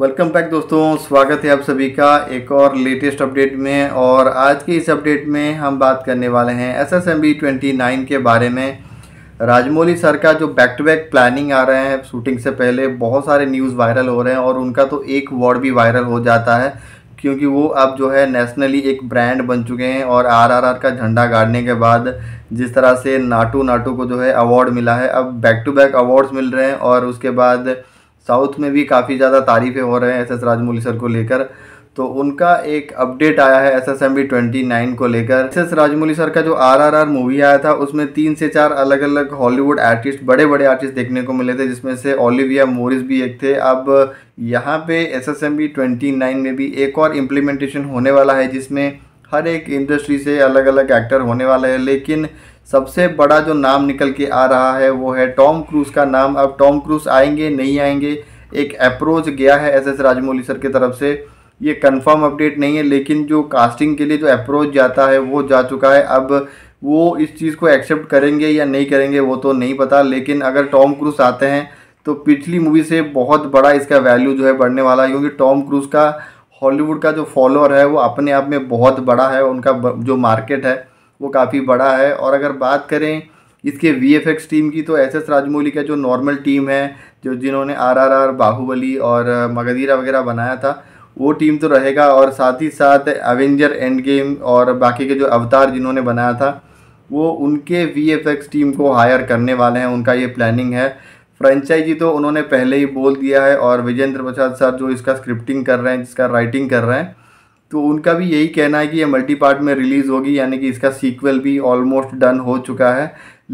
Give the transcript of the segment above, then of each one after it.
welcome back दोस्तों स्वागत है आप सभी का एक और लेटेस्ट अपडेट में और आज के इस अपडेट में हम बात करने वाले हैं S S M B twenty nine के बारे में राजमौली सर का जो बैक टू बैक प्लानिंग आ रहे हैं शूटिंग से पहले बहुत सारे न्यूज़ वायरल हो रहे हैं और उनका तो एक वर्ड भी वायरल हो जाता है क्योंकि वो अब जो है नेशनली एक ब्रांड बन चुके हैं और आरआरआर का झंडा गाड़ने के बाद जिस तरह से नाटू नाटू को जो है अवार्ड मिला है अब बैक टू बैक अवार्ड्स मिल रहे हैं और उसके बाद साउथ में भी काफ़ी ज़्यादा तारीफ़ें हो रहे हैं एस एस राजमौली सर को लेकर तो उनका एक अपडेट आया है S S M B twenty nine को लेकर एस एस राजमौली सर का जो आर आर आर मूवी आया था उसमें तीन से चार अलग अलग हॉलीवुड आर्टिस्ट बड़े बड़े आर्टिस्ट देखने को मिले थे जिसमें से ओलिविया मोरिस भी एक थे अब यहाँ पे S S M B twenty nine में भी एक और इम्प्लीमेंटेशन होने वाला है जिसमें हर एक इंडस्ट्री से अलग अलग एक्टर होने वाले हैं लेकिन सबसे बड़ा जो नाम निकल के आ रहा है वो है टॉम क्रूज का नाम अब टॉम क्रूज आएंगे नहीं आएंगे एक अप्रोच गया है एस एस राजमौली सर की तरफ से ये कंफर्म अपडेट नहीं है लेकिन जो कास्टिंग के लिए जो अप्रोच जाता है वो जा चुका है अब वो इस चीज़ को एक्सेप्ट करेंगे या नहीं करेंगे वो तो नहीं पता लेकिन अगर टॉम क्रूज आते हैं तो पिछली मूवी से बहुत बड़ा इसका वैल्यू जो है बढ़ने वाला है क्योंकि टॉम क्रूज का हॉलीवुड का जो फॉलोअर है वो अपने आप में बहुत बड़ा है उनका जो मार्केट है वो काफ़ी बड़ा है और अगर बात करें इसके वी एफ एक्स टीम की तो एस एस राजमौली का जो नॉर्मल टीम है जो जिन्होंने आर आर आर बाहुबली और मगधीरा वगैरह बनाया था वो टीम तो रहेगा और साथ ही साथ एवेंजर एंड गेम और बाकी के जो अवतार जिन्होंने बनाया था वो उनके वी एफ एक्स टीम को हायर करने वाले हैं उनका ये प्लानिंग है फ्रेंचाइजी तो उन्होंने पहले ही बोल दिया है और विजेंद्र प्रसाद सर जो इसका स्क्रिप्टिंग कर रहे हैं जिसका राइटिंग कर रहे हैं तो उनका भी यही कहना है कि ये मल्टी पार्ट में रिलीज़ होगी यानी कि इसका सीक्वल भी ऑलमोस्ट डन हो चुका है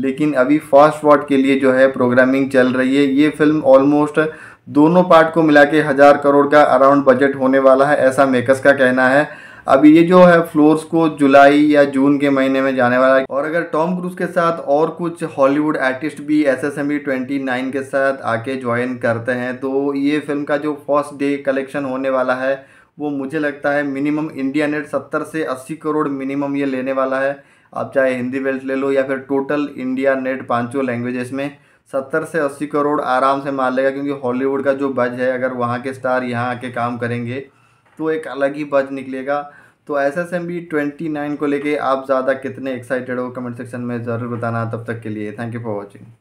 लेकिन अभी फर्स्ट वॉट के लिए जो है प्रोग्रामिंग चल रही है ये फिल्म ऑलमोस्ट दोनों पार्ट को मिला के हज़ार करोड़ का अराउंड बजट होने वाला है ऐसा मेकर्स का कहना है अभी ये जो है फ्लोर्स को जुलाई या जून के महीने में जाने वाला है और अगर टॉम क्रूज के साथ और कुछ हॉलीवुड आर्टिस्ट भी S S M twenty nine के साथ आके ज्वाइन करते हैं तो ये फिल्म का जो फर्स्ट डे कलेक्शन होने वाला है वो मुझे लगता है मिनिमम इंडिया नेट सत्तर से अस्सी करोड़ मिनिमम ये लेने वाला है आप चाहे हिंदी बेल्ट ले लो या फिर टोटल इंडिया नेट पाँचों लैंग्वेजेस में सत्तर से अस्सी करोड़ आराम से मार लेगा क्योंकि हॉलीवुड का जो बज है अगर वहाँ के स्टार यहाँ आके काम करेंगे तो एक अलग ही बज निकलेगा तो S S M B twenty nine को लेके आप ज़्यादा कितने एक्साइटेड हो कमेंट सेक्शन में ज़रूर बताना तब तक के लिए थैंक यू फॉर वॉचिंग